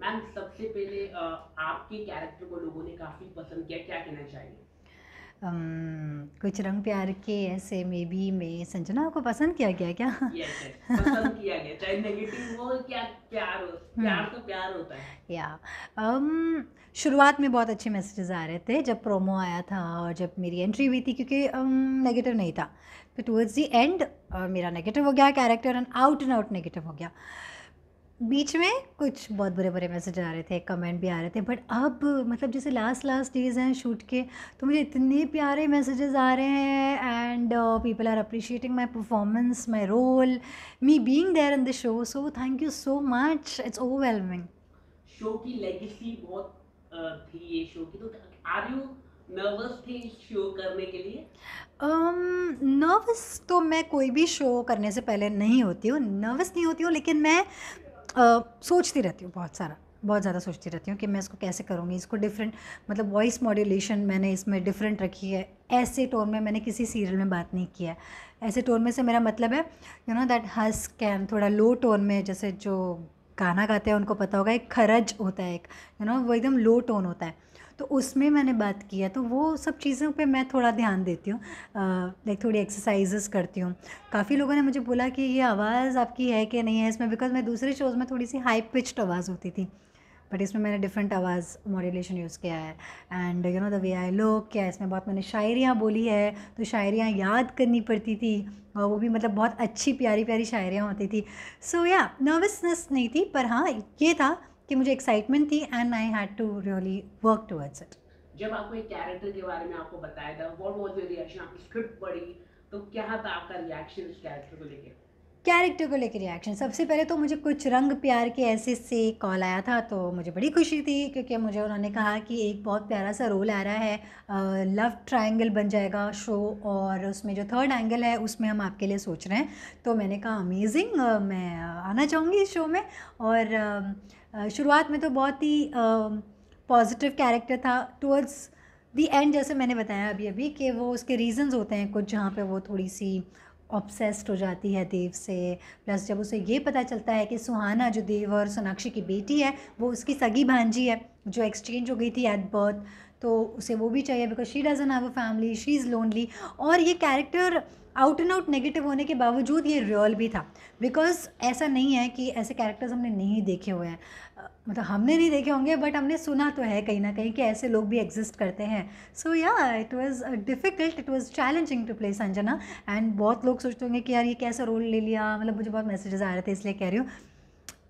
Ma'am सबसे पहले आपके कैरेक्टर को लोगों ने काफ़ी पसंद किया क्या कहना चाहिए Um, कुछ रंग प्यार के ऐसे में भी मैं संजना को पसंद किया गया क्या yes, yes, पसंद किया गया चाहे नेगेटिव हो क्या प्यार हो हम्म। प्यार तो प्यार होता है या yeah. um, शुरुआत में बहुत अच्छे मैसेजेस आ रहे थे जब प्रोमो आया था और जब मेरी एंट्री हुई थी क्योंकि नेगेटिव um, नहीं था फिर टूवर्ड्स दी एंड मेरा नेगेटिव हो गया character and out and out negative हो गया बीच में कुछ बहुत बुरे बुरे मैसेज आ रहे थे कमेंट भी आ रहे थे बट अब मतलब जैसे लास्ट लास्ट डेज हैं शूट के तो मुझे इतने प्यारे मैसेजेस आ रहे हैं and people are appreciating my performance my role me being there in the show so thank you so much it's overwhelming show की लेगेसी बहुत uh, थी ये शो की तो आर यू नर्वस थे शो करने के लिए नर्वस um, तो मैं कोई भी शो करने से पहले नहीं होती हूँ नर्वस नहीं होती हूँ लेकिन मैं सोचती रहती हूँ बहुत सारा बहुत ज़्यादा सोचती रहती हूँ कि मैं इसको कैसे करूँगी इसको डिफरेंट मतलब वॉइस मॉड्यूलेशन मैंने इसमें डिफरेंट रखी है ऐसे टोन में मैंने किसी सीरियल में बात नहीं किया है ऐसे टोन में से मेरा मतलब है यू नो दैट हस कैन थोड़ा लो टोन में जैसे जो गाना गाते हैं उनको पता होगा एक खरज होता है एक यू नो वो एकदम लो टोन होता है तो उसमें मैंने बात की है तो वो सब चीज़ों पे मैं थोड़ा ध्यान देती हूँ लाइक थोड़ी एक्सरसाइजेस करती हूँ काफ़ी लोगों ने मुझे बोला कि ये आवाज़ आपकी है कि नहीं है इसमें बिकॉज़ मैं दूसरे शोज़ में थोड़ी सी हाई पिच्ड आवाज़ होती थी बट इसमें मैंने डिफरेंट आवाज़ मॉड्यूलेशन यूज़ किया है and you know the way I look क्या है इसमें बहुत मैंने शायरियाँ बोली है तो शायरियाँ याद करनी पड़ती थी और वो भी मतलब बहुत अच्छी प्यारी प्यारी शायरियाँ होती थी सो या नर्वसनेस नहीं थी पर हाँ ये था कि मुझे एक्साइटमेंट थी and I had to really work towards it जब आपको एक कैरेक्टर के बारे में आपको बताया था व्हाट वाज योर रिएक्शन आपकी स्क्रिप्ट पढ़ी तो क्या था आपका रिएक्शन उस कैरेक्टर को लेकर कैरेक्टर को लेकर रिएक्शन सबसे पहले तो मुझे कुछ रंग प्यार के ऐसे से कॉल आया था तो मुझे बड़ी खुशी थी क्योंकि मुझे उन्होंने कहा कि एक बहुत प्यारा सा रोल आ रहा है लव ट्रायंगल बन जाएगा शो और उसमें जो थर्ड एंगल है उसमें हम आपके लिए सोच रहे हैं तो मैंने कहा अमेजिंग मैं आना चाहूँगी इस शो में और शुरुआत में तो बहुत ही पॉजिटिव कैरेक्टर था टूअर्ड्स दी एंड जैसे मैंने बताया अभी अभी कि वो उसके रीज़न्स होते हैं कुछ जहाँ पे वो थोड़ी सी ऑब्सेस्ड हो जाती है देव से प्लस जब उसे ये पता चलता है कि सुहाना जो देव और सोनाक्षी की बेटी है वो उसकी सगी भांजी है जो एक्सचेंज हो गई थी एट बर्थ तो उसे वो भी चाहिए because she doesn't have a family she is lonely और ये character out and out negative होने के बावजूद ये रियल भी था बिकॉज ऐसा नहीं है कि ऐसे कैरेक्टर्स हमने नहीं देखे हुए हैं मतलब हमने नहीं देखे होंगे बट हमने सुना तो है कहीं ना कहीं कि ऐसे लोग भी एग्जिस्ट करते हैं सो या it was difficult it was challenging to play Sanjana and बहुत लोग सोचते होंगे कि यार ये कैसा रोल ले लिया मतलब मुझे बहुत मैसेजेस आ रहे थे इसलिए कह रही हूँ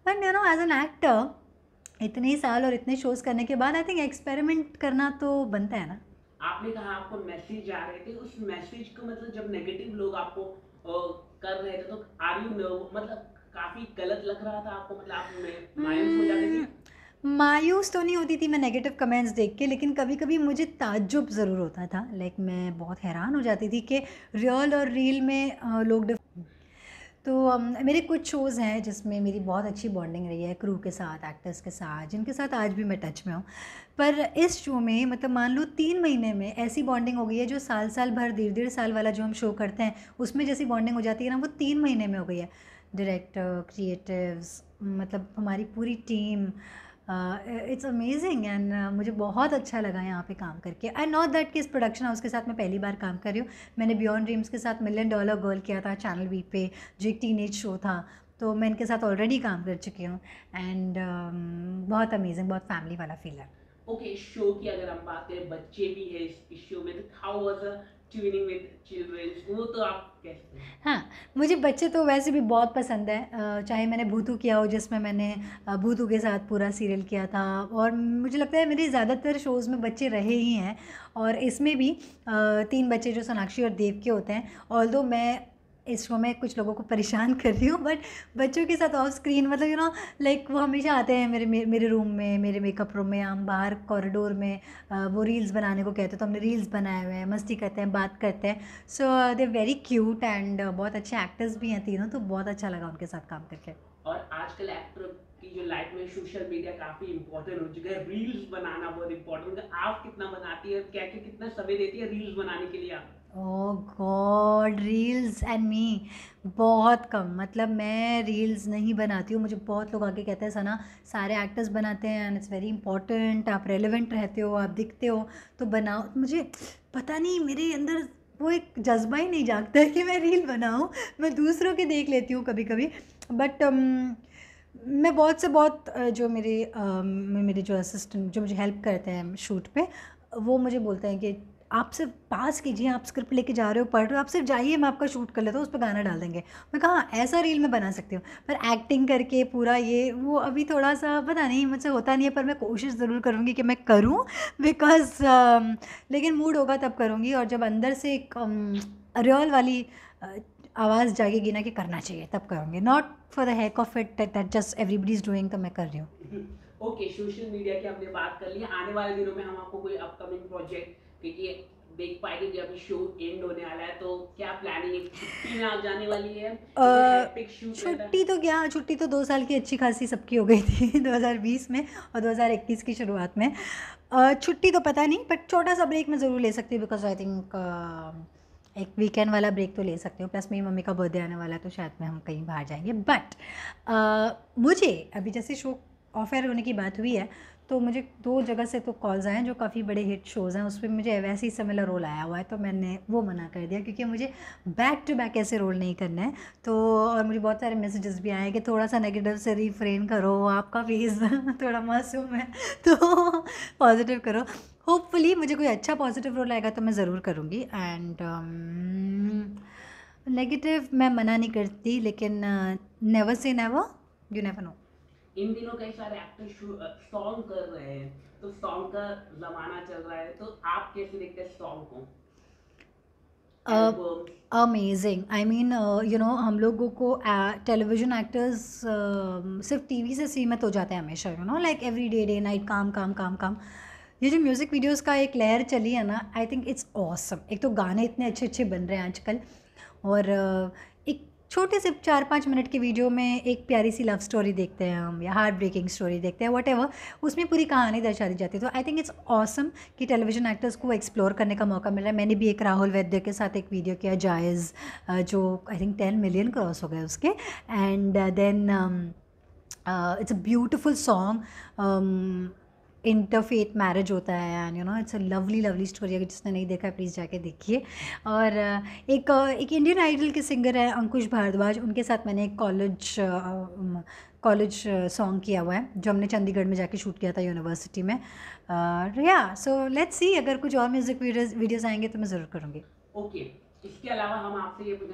but you know as an actor इतने ही साल और इतने शोज़ करने के बाद आई थिंक एक्सपेरिमेंट करना तो बनता है ना आपने कहा आपको मैसेज आ रहे थे उस मैसेज को मतलब जब नेगेटिव लोग आपको कर रहे थे तो आर यू नो मतलब काफी गलत लग रहा था आपको मतलब आप मायूस हो जाते थे हम्म, मायूस तो नहीं होती थी मैं नेगेटिव कमेंट्स देख के लेकिन कभी कभी मुझे ताज्जुब ज़रूर होता था लाइक मैं बहुत हैरान हो जाती थी कि रियल और रील में लोग तो मेरे कुछ शोज़ हैं जिसमें मेरी बहुत अच्छी बॉन्डिंग रही है क्रू के साथ एक्टर्स के साथ जिनके साथ आज भी मैं टच में हूँ पर इस शो में मतलब मान लो तीन महीने में ऐसी बॉन्डिंग हो गई है जो साल साल भर डेढ़ डेढ़ साल वाला जो हम शो करते हैं उसमें जैसी बॉन्डिंग हो जाती है ना वो तीन महीने में हो गई है डायरेक्टर क्रिएटिव्स मतलब हमारी पूरी टीम इट्स अमेजिंग एंड मुझे बहुत अच्छा लगा यहाँ पे काम करके आई नॉट दैट कि इस प्रोडक्शन हाउस के साथ मैं पहली बार काम कर रही हूँ मैंने बियॉन्ड ड्रीम्स के साथ मिलियन डॉलर गर्ल किया था चैनल वी पे जो एक टीन शो था तो मैं इनके साथ ऑलरेडी काम कर चुकी हूँ एंड uh, um, बहुत अमेजिंग बहुत फैमिली वाला फील है ओके okay, शो की अगर हम बात करें बच्चे भी है इस शो में तो how was tuning with children वो तो आप हाँ मुझे बच्चे तो वैसे भी बहुत पसंद है चाहे मैंने भूतू किया हो जिसमें मैंने भूतू के साथ पूरा सीरियल किया था और मुझे लगता है मेरे ज़्यादातर शोज़ में बच्चे रहे ही हैं और इसमें भी तीन बच्चे जो सोनाक्षी और देव के होते हैं ऑल मैं इस शो में कुछ लोगों को परेशान कर रही हूँ बट बच्चों के साथ ऑफ स्क्रीन मतलब यू नो लाइक वो हमेशा आते हैं मेरे मेरे रूम में मेरे मेकअप रूम में हम बाहर कॉरिडोर में वो रील्स बनाने को कहते हैं तो हमने रील्स बनाए हुए हैं मस्ती करते हैं बात करते हैं so they very cute and बहुत अच्छे एक्टर्स भी हैं तीनों तो बहुत अच्छा लगा उनके साथ काम करके और आजकल एक्टर की जो लाइफ में सोशल मीडिया काफी इम्पोर्टेंट हो चुका है रील्स बनाना बहुत इम्पोर्टेंट आप कितना बनाती है क्या क्या कितना समय देती है रील्स बनाने के लिए आप oh God reels and me बहुत कम मतलब मैं रील्स नहीं बनाती हूँ मुझे बहुत लोग आके कहते हैं सना सारे एक्टर्स बनाते हैं एंड इट्स वेरी इंपॉर्टेंट आप रेलिवेंट रहते हो आप दिखते हो तो बनाओ मुझे पता नहीं मेरे अंदर वो एक जज्बा ही नहीं जागता है कि मैं रील बनाऊँ मैं दूसरों के देख लेती हूँ कभी कभी बट मैं बहुत से बहुत जो मेरे मेरे जो असिस्टेंट जो मुझे हेल्प करते हैं शूट पे वो मुझे बोलते हैं कि आप सिर्फ पास कीजिए आप स्क्रिप्ट लेके जा रहे हो पढ़ रहे हो आप सिर्फ जाइए मैं आपका शूट कर लेता हूँ उस पर गाना डाल देंगे मैं कहा हाँ, ऐसा रील मैं बना सकती हूँ पर एक्टिंग करके पूरा ये वो अभी थोड़ा सा पता नहीं मुझसे होता नहीं है पर मैं कोशिश ज़रूर करूँगी कि मैं करूँ बिकॉज uh, um, लेकिन मूड होगा तब करूँगी और जब अंदर से एक रियल um, वाली uh, आवाज़ जागेगी ना कि करना चाहिए तब करूँगी not for the heck of it that just everybody is doing तो मैं कर रही हूँ ओके सोशल मीडिया की हमने बात कर ली आने वाले दिनों में हम आपको कोई अपकमिंग प्रोजेक्ट क्योंकि देख पाएगी कि अभी शो एंड होने वाला है तो क्या प्लानिंग छुट्टी में आप जाने वाली तो है छुट्टी तो क्या छुट्टी तो दो साल की अच्छी खासी सबकी हो गई थी 2020 में और 2021 की शुरुआत में छुट्टी तो पता नहीं बट छोटा सा ब्रेक मैं ज़रूर ले सकती हूँ बिकॉज आई थिंक एक वीकेंड वाला ब्रेक तो ले सकती हूँ प्लस मेरी मम्मी का बर्थडे आने वाला है तो शायद में हम कहीं बाहर जाएंगे बट uh, मुझे अभी जैसे शो ऑफर होने की बात हुई है तो मुझे दो जगह से तो कॉल्स आए हैं जो काफ़ी बड़े हिट शोज़ हैं उस पर मुझे वैसे ही समय रोल आया हुआ है तो मैंने वो मना कर दिया क्योंकि मुझे बैक टू बैक ऐसे रोल नहीं करना है तो और मुझे बहुत सारे मैसेजेस भी आए हैं कि थोड़ा सा नेगेटिव से रिफ्रेन करो आपका फेस थोड़ा मासूम है तो पॉजिटिव करो होपफुली मुझे कोई अच्छा पॉजिटिव रोल आएगा तो मैं ज़रूर करूँगी एंड नेगेटिव um, मैं मना नहीं करती लेकिन never say never you never know इन दिनों कई सारे एक्टर सॉन्ग uh, कर रहे हैं तो सॉन्ग का जमाना चल रहा है तो आप कैसे देखते हैं सॉन्ग को amazing I mean you know हम लोगों को टेलीविजन uh, एक्टर्स um, सिर्फ टी वी से सीमित हो जाते हैं हमेशा you know like every day day night काम काम काम काम ये जो म्यूज़िक वीडियोज़ का एक लहर चली है ना आई थिंक इट्स ऑसम एक तो गाने इतने अच्छे अच्छे बन रहे हैं आजकल और uh, छोटे से चार पाँच मिनट की वीडियो में एक प्यारी सी लव स्टोरी देखते हैं हम या हार्ट ब्रेकिंग स्टोरी देखते हैं वट उसमें पूरी कहानी दर्शा दी जाती है तो आई थिंक इट्स ऑसम कि टेलीविजन एक्टर्स को एक्सप्लोर करने का मौका मिल रहा है मैंने भी एक राहुल वैद्य के साथ एक वीडियो किया जायज़ जो I think ten million cross हो गए उसके and then it's a beautiful song interfaith marriage होता है and you know it's a lovely lovely story अगर जिसने नहीं देखा है प्लीज़ जाके देखिए और एक एक इंडियन आइडल के सिंगर है अंकुश भारद्वाज उनके साथ मैंने एक कॉलेज कॉलेज सॉन्ग किया हुआ है जो हमने चंडीगढ़ में जाके शूट किया था यूनिवर्सिटी में या सो लेट्स सी अगर कुछ और म्यूज़िक वीडियोज़ आएंगे तो मैं ज़रूर करूँगी ओके okay. इसके अलावा हम आपसे ये